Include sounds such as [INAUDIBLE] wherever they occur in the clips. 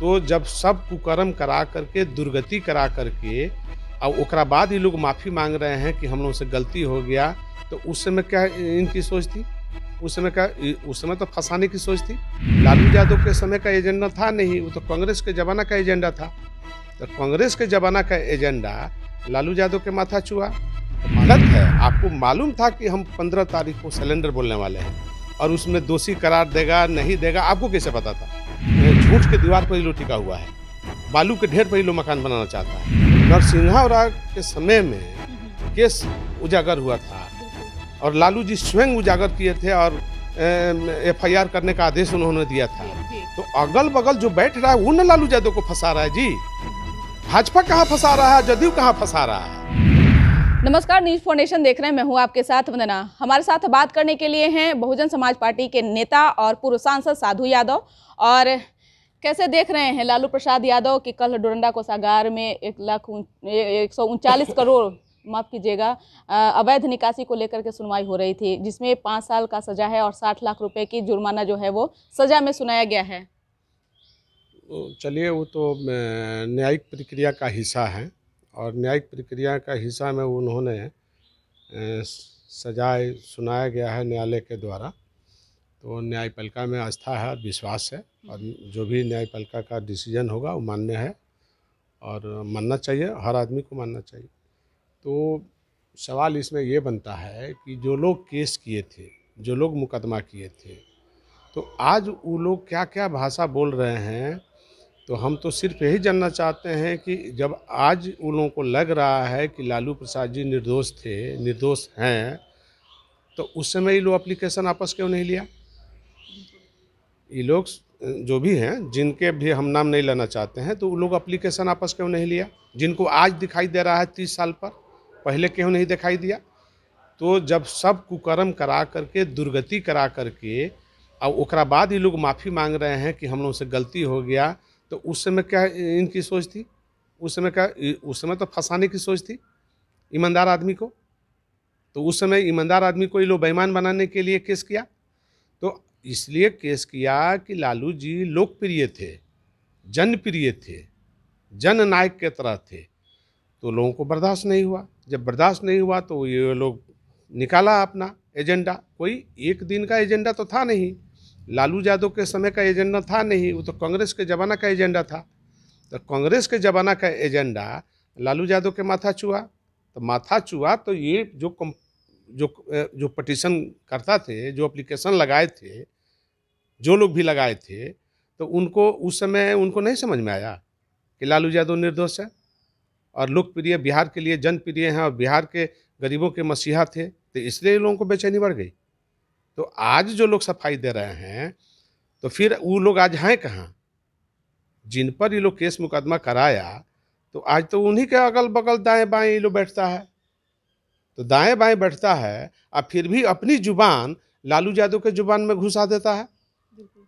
तो जब सब कुकर्म करा करके दुर्गति करा करके और ओकरा बाद ये लोग माफ़ी मांग रहे हैं कि हम लोगों से गलती हो गया तो उस समय क्या इनकी सोच थी उस समय का उस समय तो फंसाने की सोच थी लालू यादव के समय का एजेंडा था नहीं वो तो कांग्रेस के जमाना का एजेंडा था तो कांग्रेस के जमाना का एजेंडा लालू यादव के माथा चुआ गलत है आपको मालूम था कि हम पंद्रह तारीख को सिलेंडर बोलने वाले हैं और उसमें दोषी करार देगा नहीं देगा आपको कैसे पता था झूठ के दीवार पर ही लोग टिका हुआ है बालू के ढेर पर ही लोग मकान बनाना चाहता है नरसिंहा राव के समय में केस उजागर हुआ था और लालू जी स्वयं उजागर किए थे और एफआईआर करने का आदेश उन्होंने दिया था तो अगल बगल जो बैठ रहा है वो न लालू यादव को फंसा रहा है जी भाजपा कहाँ फंसा रहा है जदयू कहाँ फंसा रहा है नमस्कार न्यूज फाउंडेशन देख रहे हैं मैं हूं आपके साथ वंदना हमारे साथ बात करने के लिए हैं बहुजन समाज पार्टी के नेता और पूर्व सांसद साधु यादव और कैसे देख रहे हैं लालू प्रसाद यादव कि कल डोरंडा कोषागार में एक लाख एक सौ उनचालीस [LAUGHS] करोड़ माफ़ कीजिएगा अवैध निकासी को लेकर के सुनवाई हो रही थी जिसमें पाँच साल का सजा है और साठ लाख रुपए की जुर्माना जो है वो सजा में सुनाया गया है तो चलिए वो तो न्यायिक प्रक्रिया का हिस्सा है और न्यायिक प्रक्रिया का हिस्सा में उन्होंने सजाए सुनाया गया है न्यायालय के द्वारा तो न्यायपालिका में आस्था है और विश्वास है और जो भी न्यायपालिका का डिसीजन होगा वो मान्य है और मानना चाहिए हर आदमी को मानना चाहिए तो सवाल इसमें ये बनता है कि जो लोग केस किए थे जो लोग मुकदमा किए थे तो आज वो लोग क्या क्या भाषा बोल रहे हैं तो हम तो सिर्फ यही जानना चाहते हैं कि जब आज उन लोगों को लग रहा है कि लालू प्रसाद जी निर्दोष थे निर्दोष हैं तो उस समय ये लोग अप्लीकेशन आपस क्यों नहीं लिया ये लोग जो भी हैं जिनके भी हम नाम नहीं लेना चाहते हैं तो वो लोग अप्लीकेशन आपस क्यों नहीं लिया जिनको आज दिखाई दे रहा है तीस साल पर पहले क्यों नहीं दिखाई दिया तो जब सब कुकर्म करा करके दुर्गति करा करके और ओकरा बाद ये लोग माफ़ी मांग रहे हैं कि हम लोगों से गलती हो गया तो उस समय क्या इनकी सोच थी उस समय क्या उस समय तो फंसाने की सोच थी ईमानदार आदमी को तो उस समय ईमानदार आदमी को ये लोग बेईमान बनाने के लिए केस किया तो इसलिए केस किया कि लालू जी लोकप्रिय थे जनप्रिय थे जन नायक के तरह थे तो लोगों को बर्दाश्त नहीं हुआ जब बर्दाश्त नहीं हुआ तो ये लोग निकाला अपना एजेंडा कोई एक दिन का एजेंडा तो था नहीं लालू यादव के समय का एजेंडा था नहीं वो तो कांग्रेस के ज़माना का एजेंडा था तो कांग्रेस के ज़माना का एजेंडा लालू यादव के माथा चुआ तो माथा चुआ तो ये जो जो जो पटिशन करता थे जो अप्लीकेशन लगाए थे जो लोग भी लगाए थे तो उनको उस समय उनको नहीं समझ में आया कि लालू यादव निर्दोष है और लोकप्रिय बिहार के लिए जनप्रिय हैं और बिहार के गरीबों के मसीहा थे तो इसलिए लोगों को बेचैनी बढ़ गई तो आज जो लोग सफाई दे रहे हैं तो फिर वो लोग आज हैं कहाँ जिन पर ये लोग केस मुकदमा कराया तो आज तो उन्हीं के अगल बगल दाएं बाएं ये लोग बैठता है तो दाएं बाएं बैठता है और फिर भी अपनी जुबान लालू यादव के जुबान में घुसा देता है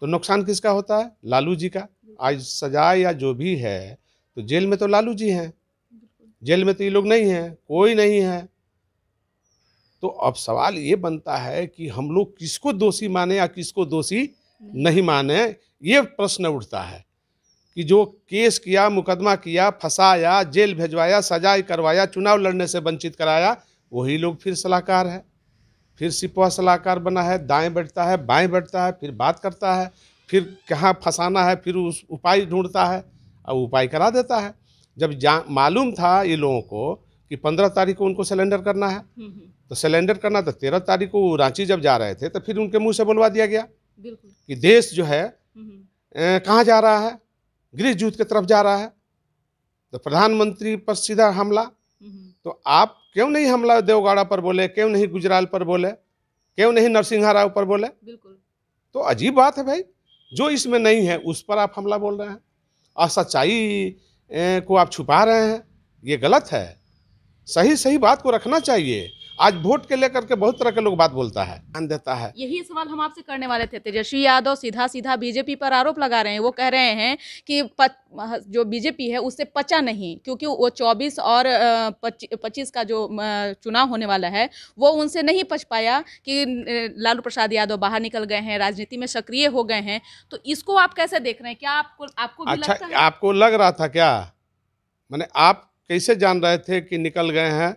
तो नुकसान किसका होता है लालू जी का आज सजा या जो भी है तो जेल में तो लालू जी हैं जेल में तो ये लोग नहीं हैं कोई नहीं है तो अब सवाल ये बनता है कि हम लोग किसको दोषी माने या किसको दोषी नहीं माने ये प्रश्न उठता है कि जो केस किया मुकदमा किया फंसाया जेल भेजवाया सजा करवाया चुनाव लड़ने से वंचित कराया वही लोग फिर सलाहकार है फिर सिपवा सलाहकार बना है दाएं बैठता है बाएं बैठता है फिर बात करता है फिर कहाँ फंसाना है फिर उस उपाय ढूंढता है अब उपाय करा देता है जब जा मालूम था ये लोगों को कि पंद्रह तारीख को उनको सिलेंडर करना है हम्म, हम्म। तो सिलेंडर करना तो तेरह तारीख को रांची जब जा रहे थे तो फिर उनके मुंह से बुलवा दिया गया कि देश जो है हम्म, कहाँ जा रहा है गृह जूथ की तरफ जा रहा है तो प्रधानमंत्री पर सीधा हमला तो आप क्यों नहीं हमला देवगाड़ा पर बोले क्यों नहीं गुजराल पर बोले क्यों नहीं नरसिंहा राव पर बोले बिल्कुल तो अजीब बात है भाई जो इसमें नहीं है उस पर आप हमला बोल रहे हैं और सच्चाई को आप छुपा रहे हैं ये गलत है सही सही बात को रखना चाहिए आज वोट के लेकर के बहुत तरह के लोग बात बोलता है ध्यान देता है यही सवाल हम आपसे करने वाले थे तेजस्वी यादव सीधा सीधा बीजेपी पर आरोप लगा रहे हैं वो कह रहे हैं कि जो बीजेपी है उससे पचा नहीं क्योंकि वो 24 और 25 का जो चुनाव होने वाला है वो उनसे नहीं पच पाया कि लालू प्रसाद यादव बाहर निकल गए हैं राजनीति में सक्रिय हो गए हैं तो इसको आप कैसे देख रहे हैं क्या आपको आपको भी अच्छा लगता है? आपको लग रहा था क्या मैंने आप कैसे जान रहे थे कि निकल गए हैं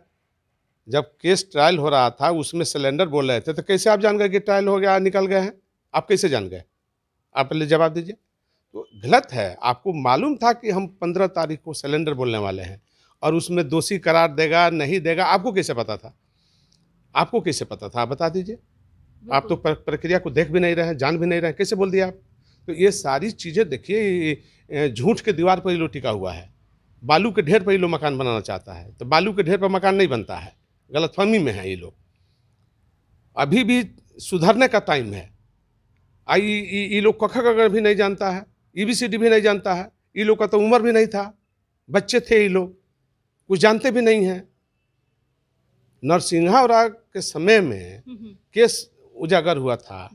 जब केस ट्रायल हो रहा था उसमें सिलेंडर बोल रहे थे तो कैसे आप जान गए कि ट्रायल हो गया निकल गए हैं आप कैसे जान गए आप पहले जवाब दीजिए तो गलत है आपको मालूम था कि हम पंद्रह तारीख को सिलेंडर बोलने वाले हैं और उसमें दोषी करार देगा नहीं देगा आपको कैसे पता था आपको कैसे पता था आप बता दीजिए आप तो प्रक्रिया को देख भी नहीं रहे जान भी नहीं रहे कैसे बोल दिया आप तो ये सारी चीज़ें देखिए झूठ के दीवार पर ही लो टिका हुआ है बालू के ढेर पर ही लो मकान बनाना चाहता है तो बालू के ढेर पर मकान नहीं बनता है गलतफहमी में है ये लोग अभी भी सुधरने का टाइम है आई ये लोग कख e भी नहीं जानता है ई बी सी डी भी नहीं जानता है ये लोग का तो उम्र भी नहीं था बच्चे थे ये लोग कुछ जानते भी नहीं हैं नरसिंहा के समय में हम्म, हम्म। केस उजागर हुआ था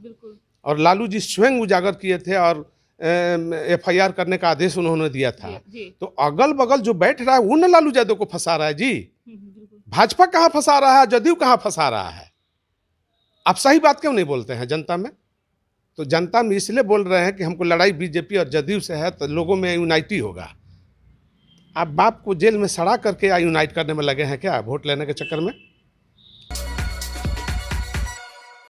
और लालू जी स्वयं उजागर किए थे और एफआईआर करने का आदेश उन्होंने दिया था तो अगल बगल जो बैठ रहा है वो ना लालू यादव को फंसा रहा है जी हम्म, भाजपा कहाँ फंसा रहा है जदयू कहाँ फंसा रहा है आप सही बात क्यों नहीं बोलते हैं जनता में तो जनता में इसलिए बोल रहे हैं कि हमको लड़ाई बीजेपी और जदयू से है तो लोगों में यूनाइटी होगा आप बाप को जेल में सड़ा करके या यूनाइट करने में लगे हैं क्या वोट लेने के चक्कर में